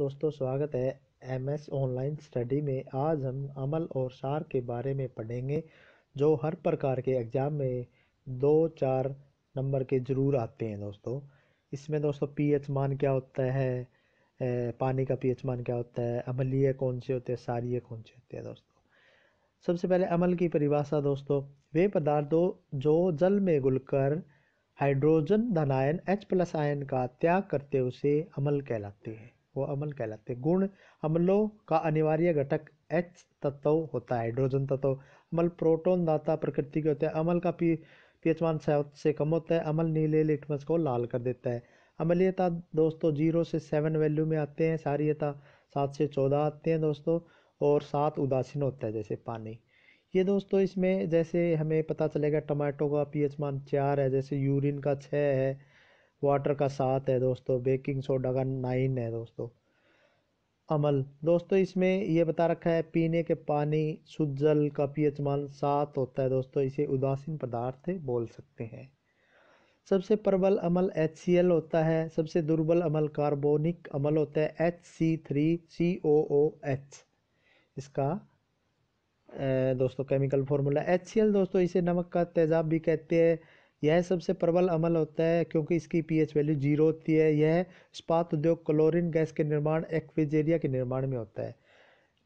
दोस्तों स्वागत है एम एस ऑनलाइन स्टडी में आज हम अमल और सार के बारे में पढ़ेंगे जो हर प्रकार के एग्ज़ाम में दो चार नंबर के ज़रूर आते हैं दोस्तों इसमें दोस्तों पीएच मान क्या होता है पानी का पीएच मान क्या होता है अमलीय कौन से होते हैं सारीय कौन से होते हैं दोस्तों सबसे पहले अमल की परिभाषा दोस्तों वे पदार्थों जो जल में घुल हाइड्रोजन धनायन एच प्लस आयन का त्याग करते उसे अमल कहलाते हैं को अमल कहलाते हैं गुण अमलों का अनिवार्य घटक एच तत्व होता है हाइड्रोजन तत्व अमल प्रोटोन दाता प्रकृति के होते हैं अमल का पी पीएचमान से कम होता है अमल नीले लिटमस को लाल कर देता है अमलीयता दोस्तों जीरो से सेवन वैल्यू में आते हैं सारीयता सात से चौदह आते हैं दोस्तों और सात उदासीन होता है जैसे पानी ये दोस्तों इसमें जैसे हमें पता चलेगा टमाटो का पीएच मान चार है जैसे यूरिन का छः है वाटर का सात है दोस्तों बेकिंग सोडा का नाइन है दोस्तों अमल दोस्तों इसमें यह बता रखा है पीने के पानी शुद्ध जल का पीएच मान सात होता है दोस्तों इसे उदासीन पदार्थ बोल सकते हैं सबसे प्रबल अमल एच होता है सबसे दुर्बल अमल कार्बोनिक अमल होता है H C three C O O H इसका दोस्तों केमिकल फॉर्मूला एच दोस्तों इसे नमक का तेजाब भी कहते हैं यह सबसे प्रबल अमल होता है क्योंकि इसकी पीएच वैल्यू जीरो होती है यह इस्पात उद्योग क्लोरीन गैस के निर्माण एक्विजेरिया के निर्माण में होता है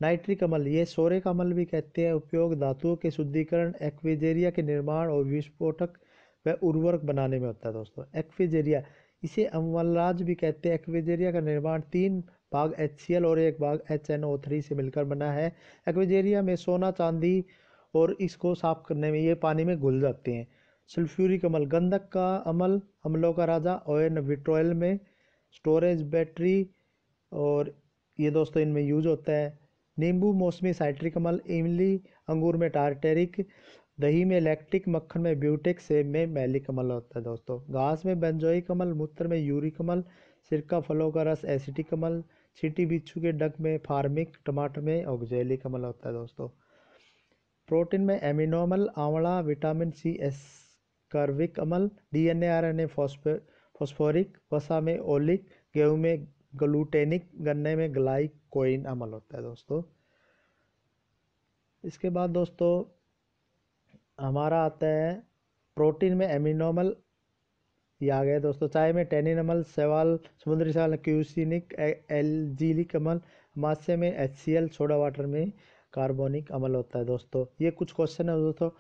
नाइट्रिक अमल ये सोरे का अमल भी कहते हैं उपयोग धातुओं के शुद्धिकरण एक्विजेरिया के निर्माण और विस्फोटक व उर्वरक बनाने में होता है दोस्तों एक्विजेरिया इसे अमलराज भी कहते हैं एक्विजेरिया का निर्माण तीन भाग एच और एक भाग एच से मिलकर बना है एक्वेजेरिया में सोना चांदी और इसको साफ करने में ये पानी में घुल जाते हैं सल्फ्यूरिक अमल गंधक का अमल अमलों का राजा ऑयन विट्रोयल में स्टोरेज बैटरी और ये दोस्तों इनमें यूज होता है नींबू मौसमी साइट्रिक अमल इमली अंगूर में टार्टेरिक दही में इलेक्ट्रिक मक्खन में ब्यूटिक सेब में मैलिक अमल होता है दोस्तों घास में बेंजोई अमल मूत्र में यूरिक अमल सिरका फलों का रस एसिटिक कमल सीटी बिच्छू के डग में फार्मिक टमाटर में ऑक्जेलिक अमल होता है दोस्तों प्रोटीन में एमिनोमल आंवला विटामिन सी एस कार्बिक अम्ल एन ए फॉस्फोरिक वसा में ओलिक गेहूं में ग्लूटेनिक गन्ने में ग्लाइकोइन अमल होता है दोस्तों इसके बाद दोस्तों हमारा आता है प्रोटीन में एमिनोमल ये आ गया दोस्तों चाय में टेनिन अमल सेवाल समुद्री साल क्यूसिनिक एलजीलिक अमल मासे में एच सोडा वाटर में कार्बोनिक अमल होता है दोस्तों ये कुछ क्वेश्चन है दोस्तों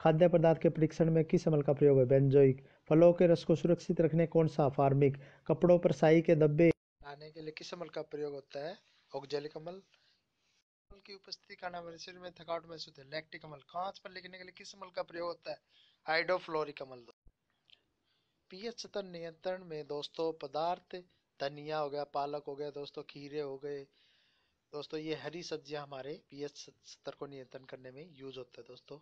खाद्य पदार्थ के परीक्षण में किस अमल का प्रयोग है बेंजोइक फलों के रस को सुरक्षित रखने कौन सा फार्मिक कपड़ों पर साई के धब्बे लाने के लिए किस अमल का प्रयोग होता है ऑक्जेलिक अमल की उपस्थिति कारण हमारे शरीर में थकावट महसूस है लैक्टिक अमल कांच पर लिखने के लिए किस अमल का प्रयोग होता है हाइड्रोफ्लोरिक अमल पीएच सतह नियंत्रण में दोस्तों पदार्थ धनिया हो गया पालक हो गया दोस्तों खीरे हो गए दोस्तों ये हरी सब्जियां हमारे पीएच स्तर को नियंत्रण करने में यूज होता है दोस्तों